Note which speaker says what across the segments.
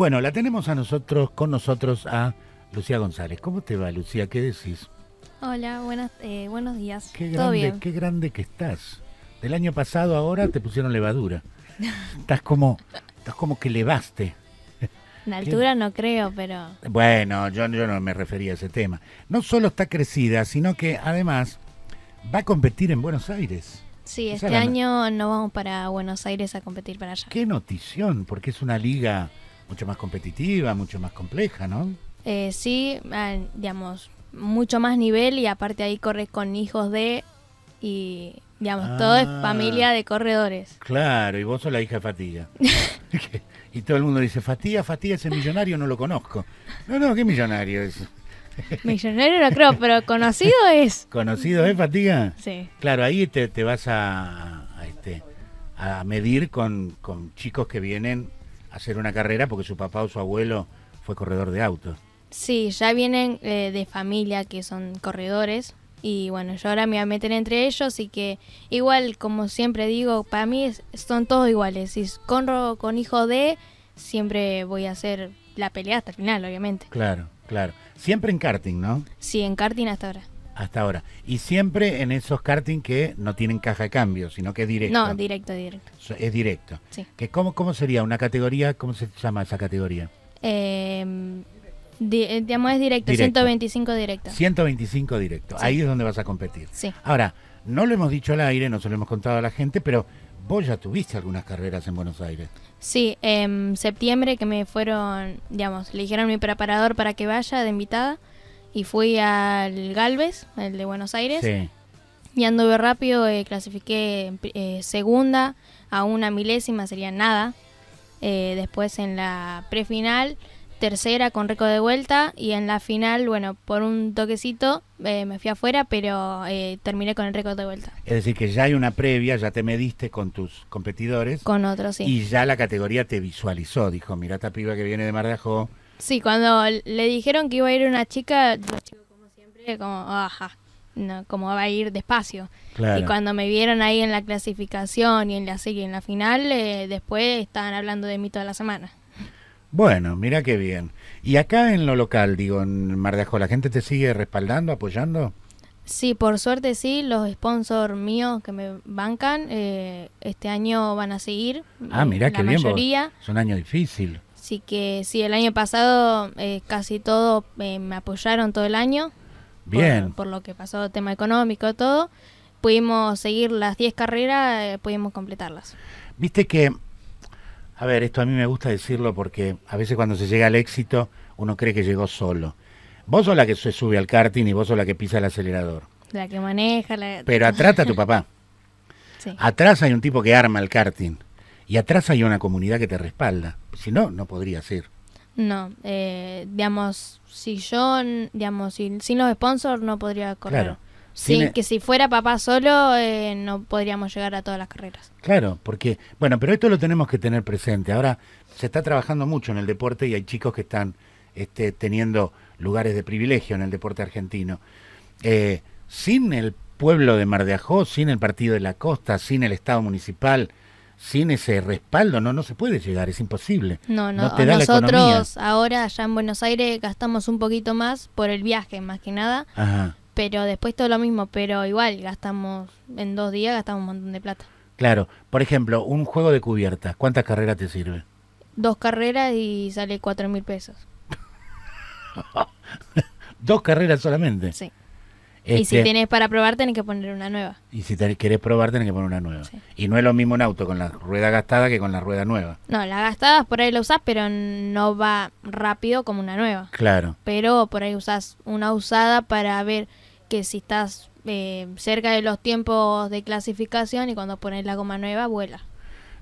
Speaker 1: Bueno, la tenemos a nosotros, con nosotros a Lucía González. ¿Cómo te va, Lucía? ¿Qué decís?
Speaker 2: Hola, buenas, eh, buenos días. Qué ¿Todo bien?
Speaker 1: qué grande que estás. Del año pasado ahora te pusieron levadura. estás como, estás como que levaste.
Speaker 2: En altura no creo, pero.
Speaker 1: Bueno, yo, yo no me refería a ese tema. No solo está crecida, sino que además va a competir en Buenos Aires.
Speaker 2: Sí, este año no vamos para Buenos Aires a competir para allá.
Speaker 1: Qué notición, porque es una liga mucho más competitiva, mucho más compleja, ¿no?
Speaker 2: Eh, sí, ah, digamos, mucho más nivel y aparte ahí corres con hijos de y digamos, todo es ah. familia de corredores.
Speaker 1: Claro, y vos sos la hija de Fatiga. y todo el mundo dice, Fatiga, Fatiga, ese millonario no lo conozco. No, no, ¿qué millonario es?
Speaker 2: millonario no creo, pero conocido es.
Speaker 1: ¿Conocido es Fatiga? Sí. Claro, ahí te, vas este, a, medir con, con chicos que vienen hacer una carrera porque su papá o su abuelo fue corredor de autos.
Speaker 2: Sí, ya vienen eh, de familia que son corredores y bueno, yo ahora me voy a meter entre ellos y que igual, como siempre digo, para mí son todos iguales. Si conro con hijo de, siempre voy a hacer la pelea hasta el final, obviamente.
Speaker 1: Claro, claro. Siempre en karting, ¿no?
Speaker 2: Sí, en karting hasta ahora
Speaker 1: hasta ahora. Y siempre en esos karting que no tienen caja de cambio, sino que es directo. No,
Speaker 2: directo, directo.
Speaker 1: Es directo. Que cómo, ¿Cómo sería una categoría? ¿Cómo se llama esa categoría?
Speaker 2: Em, eh, digamos es directo, 125 directo.
Speaker 1: 125 directo, ahí es donde vas a competir. Sí. Ahora, no lo hemos dicho al aire, no se lo hemos contado a la gente, pero vos ya tuviste algunas carreras en Buenos Aires.
Speaker 2: Sí, en septiembre que me fueron, digamos, le dijeron mi preparador para que vaya de invitada y fui al Galvez, el de Buenos Aires. Y anduve rápido, eh, clasifiqué eh, segunda a una milésima, sería nada. Eh, después en la prefinal, tercera con récord de vuelta. Y en la final, bueno, por un toquecito me fui afuera, pero terminé con el récord de vuelta.
Speaker 1: Es decir, que ya hay una previa, ya te mediste con tus competidores. Con otros, sí. Y ya la categoría te visualizó, dijo, mira esta piba que viene de Mar de
Speaker 2: Sí, cuando le dijeron que iba a ir una chica, como siempre, como, ajá, no, como va a ir despacio. Y cuando me vieron ahí en la clasificación y en la serie, en la final, eh, después estaban hablando de mí toda la semana.
Speaker 1: Bueno, mira qué bien. ¿Y acá en lo local, digo, en Mar de la gente te sigue respaldando, apoyando?
Speaker 2: Sí, por suerte sí, los sponsors míos que me bancan eh, este año van a seguir. Ah, mira qué bien.
Speaker 1: Es un año difícil.
Speaker 2: Así que sí, el año pasado eh, casi todo, eh, me apoyaron todo el año. Bien. Por, lo que pasó, tema económico, todo. Pudimos seguir las 10 carreras, eh, pudimos completarlas.
Speaker 1: Viste que, a ver, esto a mí me gusta decirlo porque a veces cuando se llega al éxito uno cree que llegó solo. Vos sos la que se sube al karting y vos sos la que pisa el acelerador.
Speaker 2: La que maneja. La... Pero atrás está tu papá.
Speaker 1: Atrás hay un tipo que arma el karting. Y atrás hay una comunidad que te respalda. Si no, no podrías ir.
Speaker 2: No, eh, digamos, si yo, digamos, sin, los sponsors no podría correr. Claro. que si fuera papá solo eh, no podríamos llegar a todas las carreras.
Speaker 1: Claro, porque, bueno, pero esto lo tenemos que tener presente. Ahora se está trabajando mucho en el deporte y hay chicos que están este, teniendo lugares de privilegio en el deporte argentino. Eh, sin el pueblo de Mar de Ajó, sin el Partido de la Costa, sin el Estado Municipal, sin ese respaldo no no se puede llegar, es imposible. No, nosotros
Speaker 2: ahora allá en Buenos Aires gastamos un poquito más por el viaje, más que nada. Pero después todo lo mismo, pero igual gastamos, en dos días gastamos un montón de plata.
Speaker 1: Claro, por ejemplo, un juego de cubiertas, ¿cuántas carreras te sirve?
Speaker 2: Dos carreras y sale cuatro mil pesos.
Speaker 1: Dos carreras solamente. Sí y si tenés
Speaker 2: este, para probar, tenés que poner una nueva.
Speaker 1: Y si quieres querés probar, tenés que poner una nueva. Y no es lo mismo un auto con la rueda gastada que con la rueda nueva.
Speaker 2: No, la gastada por ahí la usás, pero no va rápido como una nueva. Claro. Pero por ahí usás una usada para ver que si estás eh, cerca de los tiempos de clasificación y cuando pones la goma nueva, vuela.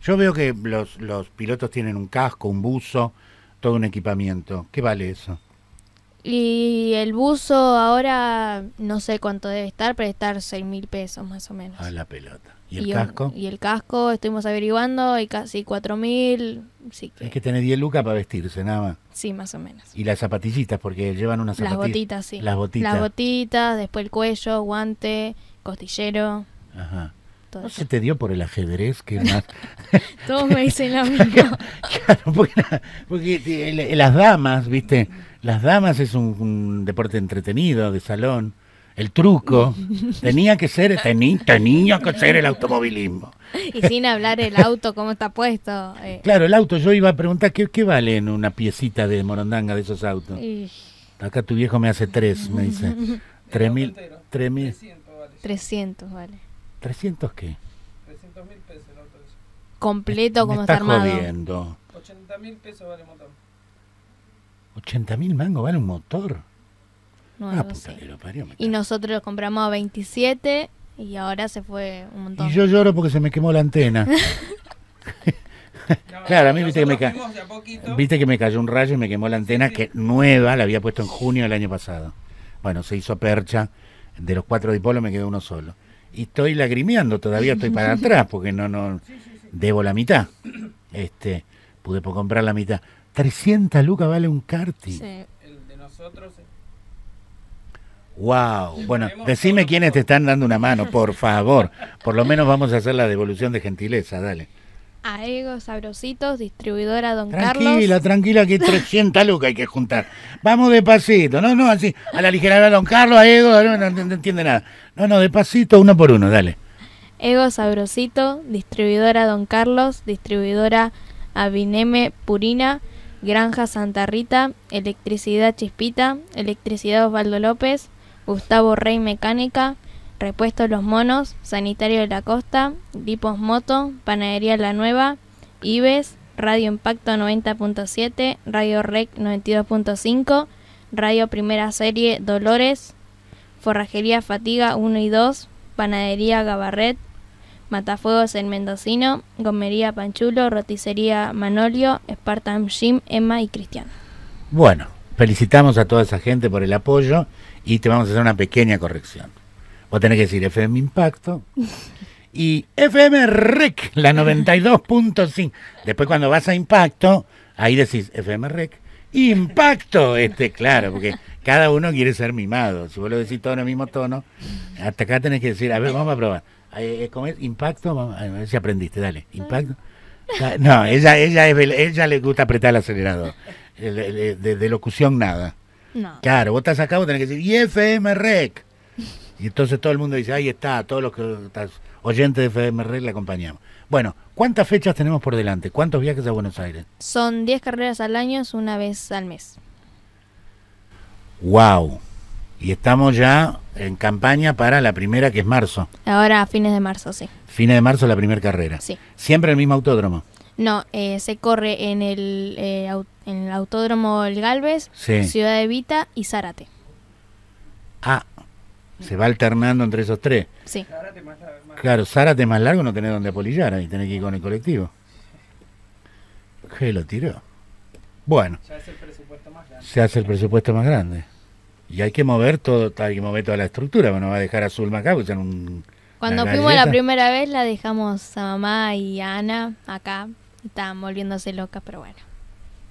Speaker 1: Yo veo que los pilotos tienen un casco, un buzo, todo un equipamiento. ¿Qué vale eso?
Speaker 2: Y el buzo ahora no sé cuánto debe estar, pero estar 6 mil pesos más o menos. A la
Speaker 1: pelota. ¿Y el casco? y
Speaker 2: el casco, estuvimos averiguando, hay casi 4 mil. que...
Speaker 1: Es que tener 10 lucas para vestirse, nada más.
Speaker 2: Sí, más o menos.
Speaker 1: Y las zapatillitas, porque llevan unas zapatillas. Las botitas, sí. Las botitas. Las
Speaker 2: botitas, después el cuello, guante, costillero.
Speaker 1: Ajá. ¿No se te dio por el ajedrez? que más?
Speaker 2: Todos me dicen lo mismo.
Speaker 1: porque, las damas, ¿viste? Las damas es un, deporte entretenido, de salón el truco tenía que ser tenía, que ser el automovilismo
Speaker 2: y sin hablar el auto cómo está puesto eh,
Speaker 1: claro el auto yo iba a preguntar qué qué en una piecita de morondanga de esos autos acá tu viejo me hace tres me dice tres mil tres mil
Speaker 2: trescientos vale
Speaker 1: ¿300 qué?
Speaker 3: 300 mil pesos el auto.
Speaker 2: Completo como está, está armado. Jodiendo.
Speaker 3: 80 mil pesos vale el motor.
Speaker 1: 80 mil mango vale un motor. ah, puta lo parió,
Speaker 2: y nosotros lo compramos a 27 y ahora se fue un montón. Y yo lloro
Speaker 1: porque se me quemó la antena. claro, a mí viste que, me viste que me cayó un rayo y me quemó la antena que nueva, la había puesto en junio del año pasado. Bueno, se hizo percha, de los cuatro dipolos me quedó uno solo y estoy lagrimeando, todavía estoy para atrás porque no, no, debo la mitad. Este, pude por comprar la mitad. 300 lucas vale un karting. El de nosotros. Wow. Bueno, decime quiénes te están dando una mano, por favor. Por lo menos vamos a hacer la devolución de gentileza, dale.
Speaker 2: Ego Sabrositos, distribuidora Don Carlos. Tranquila,
Speaker 1: tranquila, que 300 lucas hay que juntar. Vamos de pasito, no, no, así, a la ligera, a Don Carlos, a Ego, no, entiende nada. No, no, de pasito, uno por uno, dale.
Speaker 2: Ego Sabrosito, distribuidora Don Carlos, distribuidora Abineme Purina, Granja Santa Rita, Electricidad Chispita, Electricidad Osvaldo López, Gustavo Rey Mecánica, Repuestos Los Monos, Sanitario de la Costa, Dipos Moto, Panadería La Nueva, Ives, Radio Impacto 90.7, Radio Rec 92.5, Radio Primera Serie Dolores, Forrajería Fatiga 1 y 2, Panadería Gabarret, Matafuegos en Mendocino, Gomería Panchulo, Roticería Manolio, Spartan Jim, Emma y Cristian.
Speaker 1: Bueno, felicitamos a toda esa gente por el apoyo y te vamos a hacer una pequeña corrección. Vos a que decir FM Impacto y FM Rec, la 92.5. Después cuando vas a Impacto, ahí decís FM Rec. Impacto, este, claro, porque cada uno quiere ser mimado. Si vos lo decís todo en el mismo tono, hasta acá tenés que decir, a ver, vamos a probar. Eh, Impacto, vamos, a ver si aprendiste, dale. Impacto. No, ella, ella, es, ella le gusta apretar el acelerador. De, locución nada. Claro, vos estás acá, vos tenés que decir, y FM Rec. Y entonces todo el mundo dice, ahí está, todos los que estás oyentes de FMR le acompañamos. Bueno, ¿cuántas fechas tenemos por delante? ¿Cuántos viajes a Buenos Aires?
Speaker 2: Son 10 carreras al año, una vez al mes.
Speaker 1: ¡Wow! Y estamos ya en campaña para la primera que es marzo.
Speaker 2: Ahora a fines de marzo, sí.
Speaker 1: Fines de marzo la primera carrera. Sí. ¿Siempre el mismo autódromo?
Speaker 2: No, eh, se corre en el, eh, el autódromo El Galvez, Ciudad de Vita y Zárate.
Speaker 1: Ah, se va alternando entre esos tres. Sí. Claro, Zárate más largo no tenés donde apolillar, ahí tenés que ir con el colectivo. Qué lo tiró. Bueno.
Speaker 2: Se hace el presupuesto más
Speaker 1: grande. Se hace el presupuesto más grande. Y hay que mover todo, mover toda la estructura, bueno, va a dejar a Zulma acá, un... Cuando fuimos la
Speaker 2: primera vez la dejamos a mamá y a Ana acá, estaban volviéndose locas, pero bueno.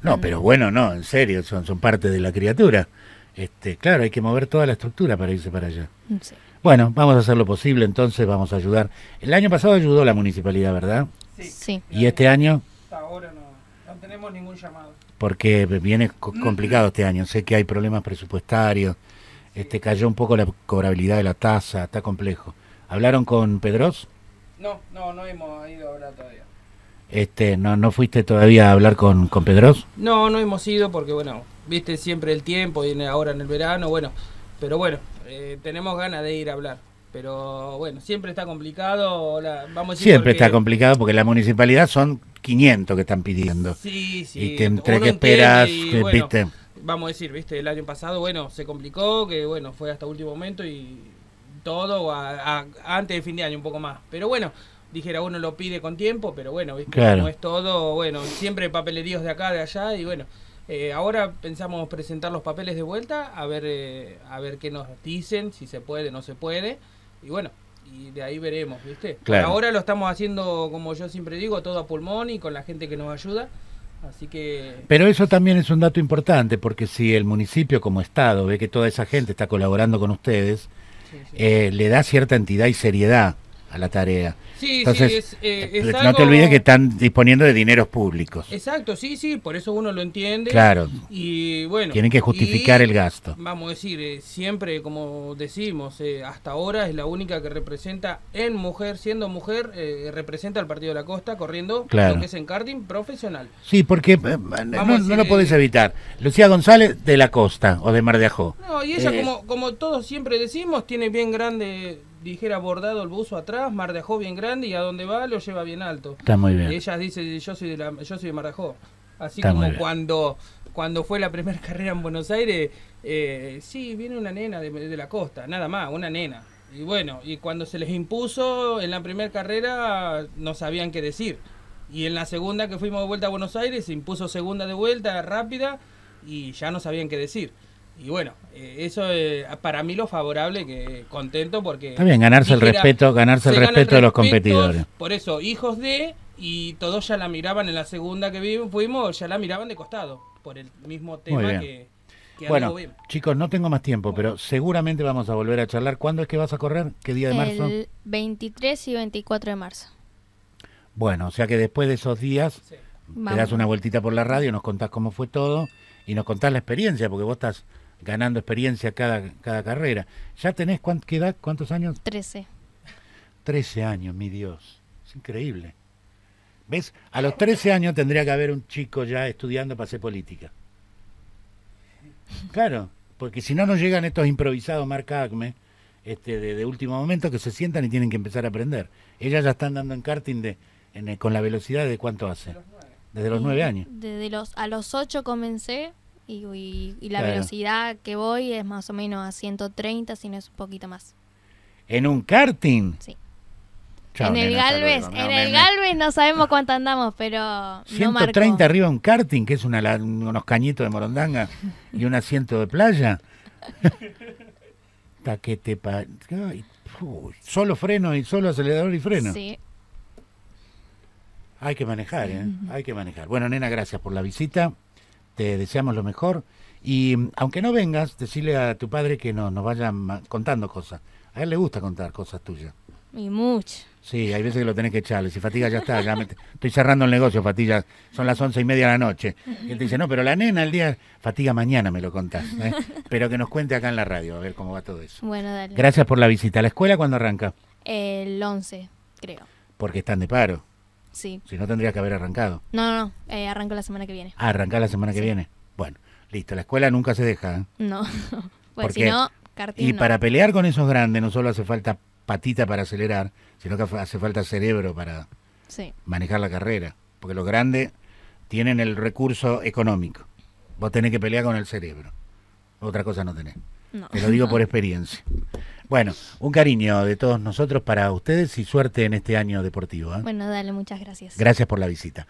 Speaker 1: No, pero bueno, no, en serio, son, son parte de la criatura. Este, claro, hay que mover toda la estructura para irse para allá. Mm, bueno, vamos a hacer lo posible, entonces vamos a ayudar. El año pasado ayudó la municipalidad, ¿verdad? Sí. ¿Y este año?
Speaker 3: Hasta ahora no, no tenemos ningún llamado.
Speaker 1: Porque viene mm. complicado este año, sé que hay problemas presupuestarios, este cayó un poco la cobrabilidad de la tasa, está complejo. ¿Hablaron con Pedros? No, no, no hemos ido a hablar todavía. Este, ¿no, ¿No fuiste todavía a hablar con, con
Speaker 3: No, no hemos ido porque, bueno, viste siempre el tiempo y ahora en el verano, bueno, pero bueno, eh, tenemos ganas de ir a hablar. Pero bueno, siempre está complicado. vamos a decir siempre está complicado
Speaker 1: porque la municipalidad son 500 que están pidiendo. Sí, sí. Este, y te, entre que esperas, viste.
Speaker 3: Vamos a decir, viste, el año pasado, bueno, se complicó, que bueno, fue hasta último momento y todo antes de fin de año un poco más. Pero bueno, dijera uno lo pide con tiempo, pero bueno, es todo, bueno, siempre papeleríos de acá, de allá y bueno. Eh, ahora pensamos presentar los papeles de vuelta, a ver, eh, a ver qué nos dicen, si se puede, no se puede. Y bueno, y de ahí veremos, ¿viste? Claro. Ahora lo estamos haciendo, como yo siempre digo, todo a pulmón y con la gente que nos ayuda. Así que...
Speaker 1: Pero eso también es un dato importante, porque si el municipio como Estado ve que toda esa gente está colaborando con ustedes, eh, le da cierta entidad y seriedad a la tarea. Sí, Entonces, sí, eh, eh, es, no te olvides que están disponiendo de dineros públicos.
Speaker 3: Exacto, sí, sí, por eso uno lo entiende. Claro. Y bueno. Tienen que justificar el gasto. Vamos a decir, eh, siempre, como decimos, hasta ahora es la única que representa en mujer, siendo mujer, representa al Partido de la Costa corriendo claro. lo que es en karting profesional.
Speaker 1: Sí, porque no, lo podés evitar. Lucía González de la Costa o de Mar de Ajó. No, y ella, como,
Speaker 3: como todos siempre decimos, tiene bien grande dijera bordado el buzo atrás, Mar dejó bien grande y a donde va lo lleva bien alto. Está muy bien. Y ella dice, yo soy de, la, yo soy de Ajó. Así como cuando, cuando fue la primera carrera en Buenos Aires, eh, sí, viene una nena de, de la costa, nada más, una nena. Y bueno, y cuando se les impuso en la primera carrera no sabían qué decir. Y en la segunda que fuimos de vuelta a Buenos Aires, se impuso segunda de vuelta rápida y ya no sabían qué decir y bueno, eh, eso es eh, para mí lo favorable, que contento porque... Está bien, ganarse el respeto, ganarse el respeto de los competidores. Por eso, hijos de, y todos ya la miraban en la segunda que fuimos, ya la miraban de costado, por el mismo
Speaker 1: tema que... bueno, chicos, no tengo más tiempo, pero seguramente vamos a volver a charlar. ¿Cuándo es que vas a correr? ¿Qué día de marzo? El
Speaker 2: 23 y 24 de marzo.
Speaker 1: Bueno, o sea que después de esos días te das una vueltita por la radio, nos contás cómo fue todo y nos contás la experiencia, porque vos estás ganando experiencia cada, cada carrera. ¿Ya tenés cuánt, qué edad? ¿Cuántos años? Trece. Trece años, mi Dios. Es increíble. ¿Ves? A los trece años tendría que haber un chico ya estudiando para hacer política. Claro, porque si no, nos llegan estos improvisados marca ACME este, de, último momento que se sientan y tienen que empezar a aprender. Ellas ya están dando en karting de, eh, con la velocidad de cuánto hace. Desde los nueve años.
Speaker 2: Desde los, a los ocho comencé y, la velocidad que voy es más o menos a 130, si no es un poquito más.
Speaker 1: ¿En un karting? Sí. en el Galvez, en el
Speaker 2: Galvez no sabemos cuánto andamos, pero 130
Speaker 1: arriba un karting, que es una, unos cañitos de morondanga y un asiento de playa. Taquete te solo freno y solo acelerador y freno. Sí. Hay que manejar, ¿eh? Hay que manejar. Bueno, nena, gracias por la visita te deseamos lo mejor y mm, aunque no vengas, decirle a tu padre que no, nos vaya contando cosas. A él le gusta contar cosas tuyas.
Speaker 2: Y mucho.
Speaker 1: Sí, hay veces que lo tenés que echarle. Si Fatiga ya está, ya estoy cerrando el negocio, Fatiga. Son las once y media de la noche. Y él te dice, no, pero la nena el día, Fatiga, mañana me lo contás. ¿eh? Pero que nos cuente acá en la radio, a ver cómo va todo eso.
Speaker 2: Bueno, dale. Gracias
Speaker 1: por la visita. ¿La escuela cuándo arranca?
Speaker 2: El 11, creo.
Speaker 1: Porque están de paro. Si no, tendría que haber arrancado.
Speaker 2: No, no, eh, arranco la semana que viene.
Speaker 1: arranca ah, arrancar la semana que viene. Bueno, listo. La escuela nunca se deja. ¿eh?
Speaker 2: No. Pues porque si no, Y para
Speaker 1: pelear con esos grandes no solo hace falta patita para acelerar, sino que hace falta cerebro para manejar la carrera. Porque los grandes tienen el recurso económico. Vos tenés que pelear con el cerebro. Otra cosa no tenés. Te lo digo por experiencia. Bueno, un cariño de todos nosotros para ustedes y suerte en este año deportivo. ¿eh?
Speaker 2: Bueno, dale, muchas gracias. Gracias
Speaker 1: por la visita.